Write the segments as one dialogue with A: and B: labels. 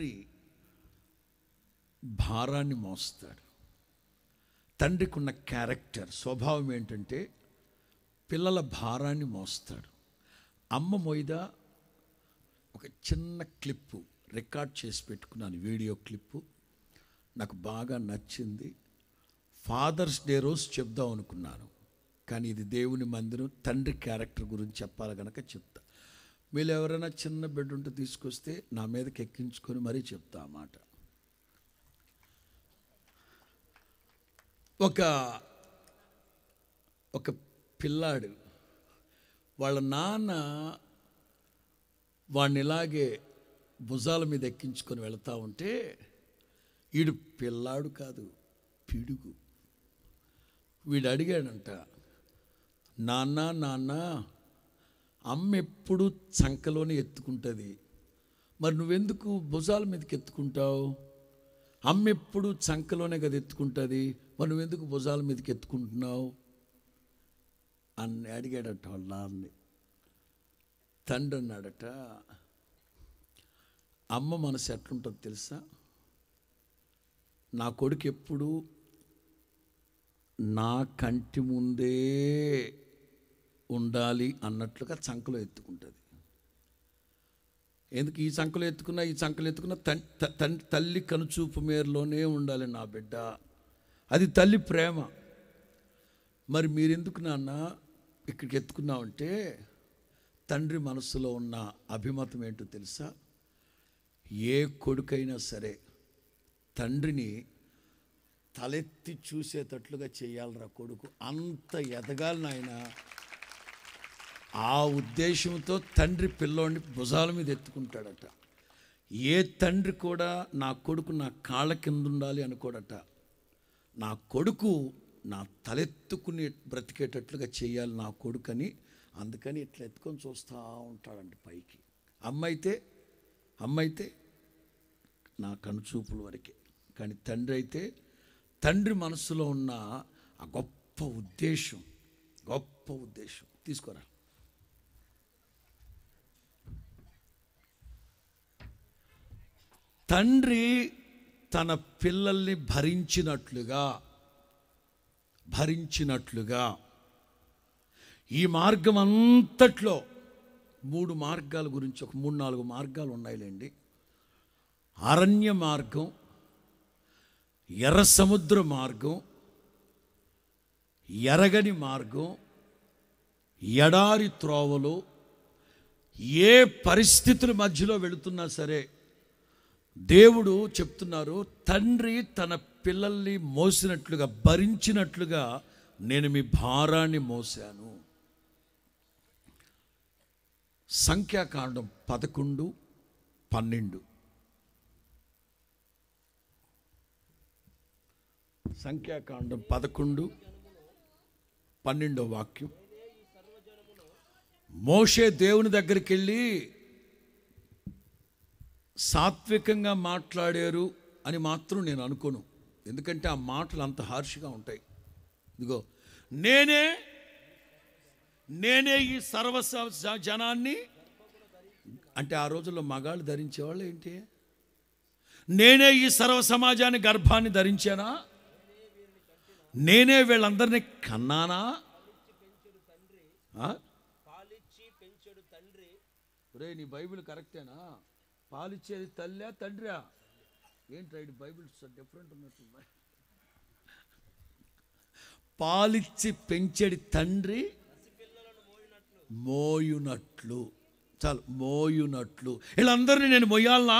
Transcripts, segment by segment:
A: తండ్రి భారాన్ని మోస్తాడు తండ్రికి ఉన్న క్యారెక్టర్ స్వభావం ఏంటంటే పిల్లల భారాన్ని మోస్తాడు అమ్మ మొయిదా ఒక చిన్న క్లిప్పు రికార్డ్ చేసి పెట్టుకున్నాను వీడియో క్లిప్పు నాకు బాగా నచ్చింది ఫాదర్స్ డే రోజు చెప్దాం అనుకున్నాను కానీ ఇది దేవుని మందిరం తండ్రి క్యారెక్టర్ గురించి చెప్పాలి కనుక చెప్తాను వీళ్ళు ఎవరైనా చిన్న బిడ్డ ఉంటే తీసుకొస్తే నా మీదకి ఎక్కించుకొని మరీ చెప్తా అన్నమాట ఒక ఒక పిల్లాడు వాళ్ళ నాన్న వాడిని ఇలాగే భుజాల మీద ఎక్కించుకొని వెళుతూ ఉంటే వీడు పిల్లాడు కాదు పిడుగు వీడు అడిగాడంట నాన్న నాన్న అమ్మ ఎప్పుడు చంకలోనే ఎత్తుకుంటుంది మరి నువ్వెందుకు భుజాల మీదకి ఎత్తుకుంటావు అమ్మ ఎప్పుడు చంకలోనే కదా ఎత్తుకుంటుంది మరి నువ్వెందుకు భుజాల మీదకి ఎత్తుకుంటున్నావు అని అడిగాడట వాళ్ళ నాన్నని తండ్రి అన్నాడట అమ్మ మనసు ఎట్లుంటుంది తెలుసా నా కొడుకు ఎప్పుడు నా కంటి ముందే ఉండాలి అన్నట్లుగా చంకలో ఎత్తుకుంటుంది ఎందుకు ఈ చంకలు ఎత్తుకున్నా ఈ చంకలు ఎత్తుకున్నా తల్లి కనుచూపు మేరలోనే ఉండాలి నా బిడ్డ అది తల్లి ప్రేమ మరి మీరెందుకు నాన్న ఇక్కడికి ఎత్తుకున్నామంటే తండ్రి మనస్సులో ఉన్న అభిమతం ఏంటో తెలుసా ఏ కొడుకైనా సరే తండ్రిని తలెత్తి చూసేటట్లుగా చేయాలరా కొడుకు అంత ఎదగాలి ఆయన ఆ ఉద్దేశంతో తండ్రి పిల్లోడిని భుజాల మీద ఎత్తుకుంటాడట ఏ తండ్రి కూడా నా కొడుకు నా కాళ్ళ కింద ఉండాలి అనుకోడట నా కొడుకు నా తలెత్తుకుని బ్రతికేటట్లుగా చేయాలి నా కొడుకు అని అందుకని ఇట్లా ఎత్తుకొని చూస్తూ ఉంటాడండి పైకి అమ్మైతే అమ్మైతే నా కనుచూపుల వరకే కానీ తండ్రి అయితే తండ్రి మనసులో ఉన్న ఆ గొప్ప ఉద్దేశం గొప్ప ఉద్దేశం తీసుకోరా తండ్రి తన పిల్లల్ని భరించినట్లుగా భరించినట్లుగా ఈ మార్గం అంతట్లో మూడు మార్గాల గురించి ఒక మూడు నాలుగు మార్గాలు ఉన్నాయిలేండి అరణ్య మార్గం ఎర్ర సముద్ర మార్గం ఎరగని మార్గం ఎడారి త్రోవలు ఏ పరిస్థితుల మధ్యలో వెళుతున్నా సరే దేవుడు చెప్తున్నారు తండ్రి తన పిల్లల్ని మోసినట్లుగా భరించినట్లుగా నేను మీ భారాన్ని మోసాను సంఖ్యాకాండం పదకొండు పన్నెండు సంఖ్యాకాండం పదకొండు పన్నెండో వాక్యం మోషే దేవుని దగ్గరికి వెళ్ళి సాత్వికంగా మాట్లాడారు అని మాత్రం నేను అనుకోను ఎందుకంటే ఆ మాటలు అంత హార్ష్గా ఉంటాయి ఇదిగో నేనే నేనే ఈ సర్వ జనాన్ని అంటే ఆ రోజుల్లో మగాళ్ళు ధరించేవాళ్ళు ఏంటి నేనే ఈ సర్వ సమాజాన్ని గర్భాన్ని ధరించానా నేనే వీళ్ళందరినీ కన్నానా రే నీ బైబిల్ కరెక్టేనా పాలిచ్చేది తల్లా తండ్రియా ఏంటి బైబిల్స్ డిఫరెంట్ ఉన్నట్టు పాలిచ్చి పెంచడి తండ్రి మోయునట్లు చాలు మోయునట్లు వీళ్ళందరినీ నేను మొయ్యాలనా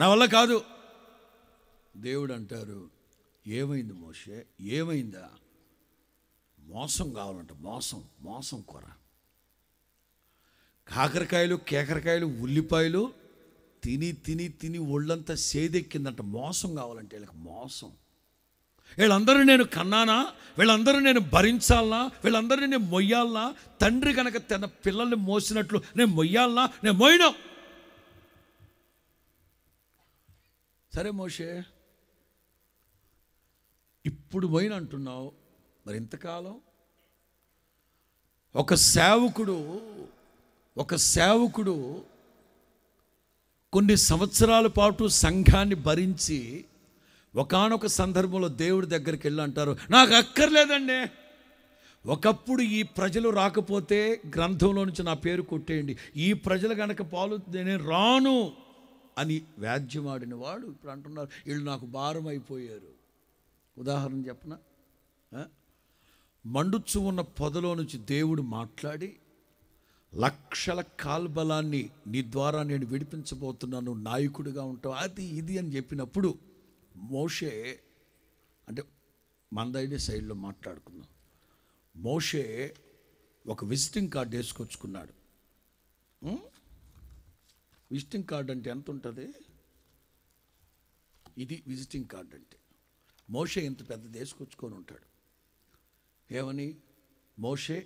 A: నా వల్ల కాదు దేవుడు అంటారు ఏమైంది మోషే ఏమైందా మోసం కావాలంట మోసం మోసం కూర కాకరకాయలు కేకరకాయలు ఉల్లిపాయలు తిని తిని తిని ఒళ్ళంతా సేదెక్కిందంట మోసం కావాలంటే వీళ్ళకి మోసం వీళ్ళందరూ నేను కన్నానా వీళ్ళందరూ నేను భరించాలనా వీళ్ళందరినీ నేను మొయ్యాలనా తండ్రి కనుక తన పిల్లల్ని మోసినట్లు నేను మొయ్యాలనా నేను మొయ్యను సరే మోషే ఇప్పుడు పోయిన అంటున్నావు మరి ఇంతకాలం ఒక సేవకుడు ఒక సేవకుడు కొన్ని సంవత్సరాల పాటు సంఘాన్ని భరించి ఒకనొక సందర్భంలో దేవుడి దగ్గరికి వెళ్ళంటారు నాకు అక్కర్లేదండి ఒకప్పుడు ఈ ప్రజలు రాకపోతే గ్రంథంలో నుంచి నా పేరు కొట్టేయండి ఈ ప్రజలు కనుక పాలు నేను రాను అని వ్యాధ్యమాడిన వాడు ఇప్పుడు అంటున్నారు వీళ్ళు నాకు భారం అయిపోయారు ఉదాహరణ చెప్పన మండుచు ఉన్న పొదలో నుంచి దేవుడు మాట్లాడి లక్షల కాల్బలాన్ని నీ ద్వారా నేను విడిపించబోతున్నాను నాయకుడిగా ఉంటావు అది ఇది అని చెప్పినప్పుడు మోషే అంటే మందైన శైలిలో మాట్లాడుకుందాం మోషే ఒక విజిటింగ్ కార్డు వేసుకొచ్చుకున్నాడు విజిటింగ్ కార్డు అంటే ఎంత ఉంటుంది ఇది విజిటింగ్ కార్డు అంటే మోషే ఇంత పెద్ద వేసుకొచ్చుకొని ఉంటాడు ఏమని Moshe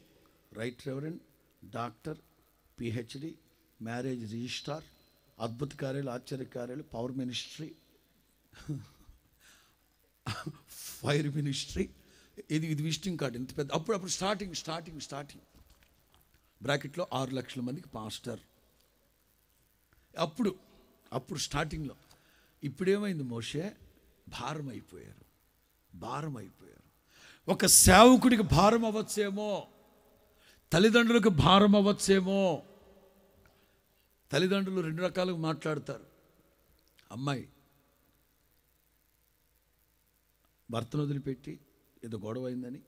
A: right reverend doctor PhD marriage registrar అద్భుత కార్యాలు ఆశ్చర్య పవర్ మినిస్ట్రీ ఫైర్ మినిస్ట్రీ ఇది ఇది విజిటింగ్ కార్డు ఇంత పెద్ద అప్పుడప్పుడు స్టార్టింగ్ స్టార్టింగ్ స్టార్టింగ్ బ్రాకెట్లో ఆరు లక్షల మందికి పాస్టర్ అప్పుడు అప్పుడు స్టార్టింగ్లో ఇప్పుడేమైంది మోషే భారం అయిపోయారు భారం అయిపోయారు ఒక సేవకుడికి భారం అవ్వచ్చేమో తల్లిదండ్రులకు భారం అవ్వచ్చేమో తల్లిదండ్రులు రెండు రకాలుగా మాట్లాడతారు అమ్మాయి భర్తను వదిలిపెట్టి ఏదో గొడవ అయిందని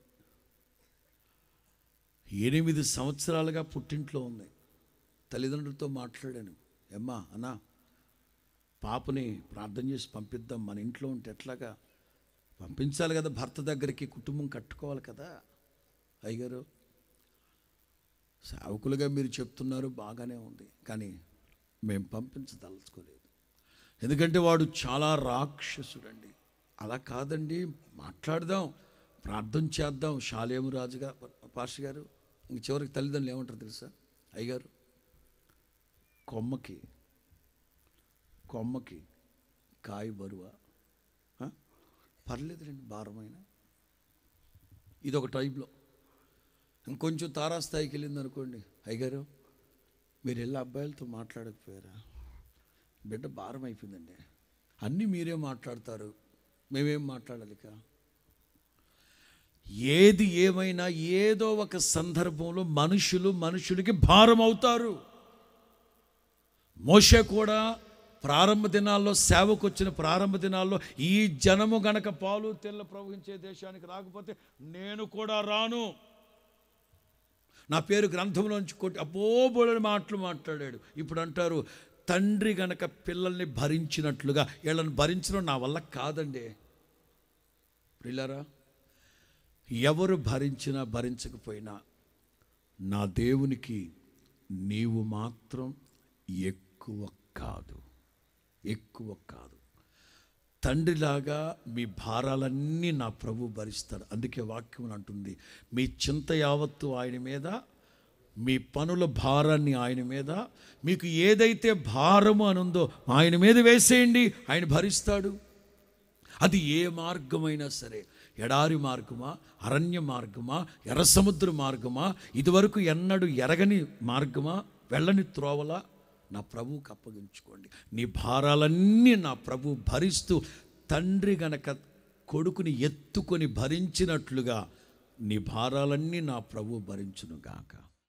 A: ఎనిమిది సంవత్సరాలుగా పుట్టింట్లో ఉంది తల్లిదండ్రులతో మాట్లాడాను ఎమ్మా అన్నా పాపని ప్రార్థన చేసి పంపిద్దాం మన ఇంట్లో ఉంటే ఎట్లాగా పంపించాలి కదా భర్త దగ్గరికి కుటుంబం కట్టుకోవాలి కదా అయ్యగారు సేవకులుగా మీరు చెప్తున్నారు బాగానే ఉంది కానీ మేము పంపించదలుచుకోలేదు ఎందుకంటే వాడు చాలా రాక్షసుడండి అలా కాదండి మాట్లాడదాం ప్రార్థన చేద్దాం శాలేము రాజుగా పాష గారు ఇంక చివరికి తల్లిదండ్రులు ఏమంటారు తెలుసా అయ్యగారు కొమ్మకి కొమ్మకి కాయ బరువ రండి భారమైన ఇది ఒక టైప్లో ఇంకొంచెం తారాస్థాయికి వెళ్ళింది అనుకోండి అయ్యగారు మీరు వెళ్ళి అబ్బాయిలతో మాట్లాడకపోయారా బిడ్డ భారం అయిపోయిందండి అన్నీ మీరే మాట్లాడతారు మేమేం మాట్లాడాలిక ఏది ఏమైనా ఏదో ఒక సందర్భంలో మనుషులు మనుషులకి భారం అవుతారు మోష కూడా ప్రారంభ దినాల్లో సేవకు వచ్చిన ప్రారంభ దినాల్లో ఈ జనము గనక పాలు తెల్ల ప్రవహించే దేశానికి రాకపోతే నేను కూడా రాను నా పేరు గ్రంథంలోంచి కొట్టి అబ్బోబోడని మాటలు మాట్లాడాడు ఇప్పుడు అంటారు తండ్రి గనక పిల్లల్ని భరించినట్లుగా వీళ్ళని భరించడం నా వల్ల కాదండి పిల్లరా ఎవరు భరించినా భరించకపోయినా నా దేవునికి నీవు మాత్రం ఎక్కువ కాదు ఎక్కువ కాదు తండ్రిలాగా మీ భారాలన్నీ నా ప్రభు భరిస్తాడు అందుకే వాక్యం అంటుంది మీ చింత యావత్తు ఆయన మీద మీ పనుల భారాన్ని ఆయన మీద మీకు ఏదైతే భారము అనుందో ఆయన మీద వేసేయండి ఆయన భరిస్తాడు అది ఏ మార్గమైనా సరే ఎడారి మార్గమా అరణ్య మార్గమా ఎర్ర సముద్ర మార్గమా ఇదివరకు ఎన్నడూ ఎరగని మార్గమా వెళ్ళని త్రోవలా నా ప్రభువుకి అప్పగించుకోండి నీ భారాలన్నీ నా ప్రభు భరిస్తూ తండ్రి గనక కొడుకుని ఎత్తుకొని భరించినట్లుగా నీ భారాలన్నీ నా ప్రభు భరించునుగాక